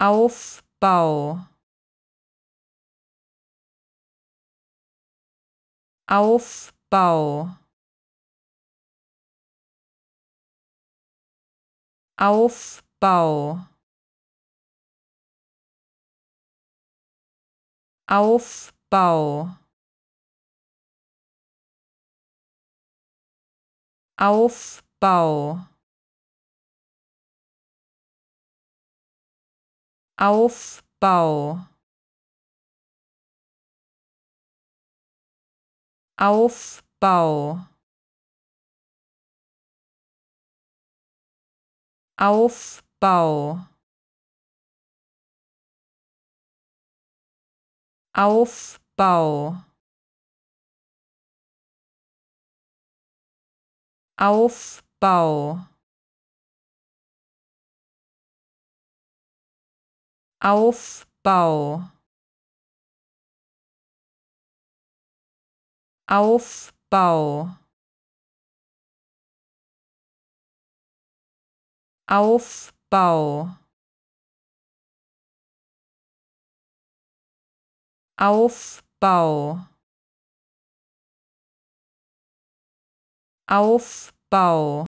Aufbau Aufbau Aufbau Aufbau Aufbau Aufbau Aufbau Aufbau Aufbau Aufbau Aufbau Aufbau Aufbau Aufbau Aufbau